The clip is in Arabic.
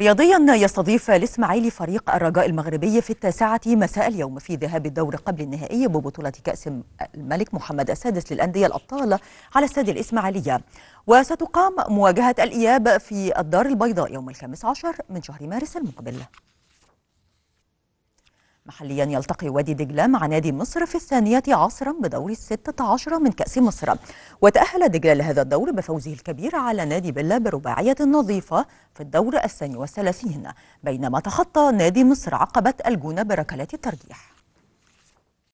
رياضيا يستضيف الاسماعيلي فريق الرجاء المغربي في التاسعة مساء اليوم في ذهاب الدور قبل النهائي ببطولة كأس الملك محمد السادس للأندية الأبطال على استاد الإسماعيلية وستقام مواجهة الإياب في الدار البيضاء يوم الخامس عشر من شهر مارس المقبل محليا يلتقي وادي دجلة مع نادي مصر في الثانية عصرا بدور الستة عشر من كأس مصر وتأهل دجلة لهذا الدور بفوزه الكبير على نادي بلا برباعية نظيفة في الدور الثاني والثلاثين بينما تخطى نادي مصر عقبة الجونة بركلات الترجيح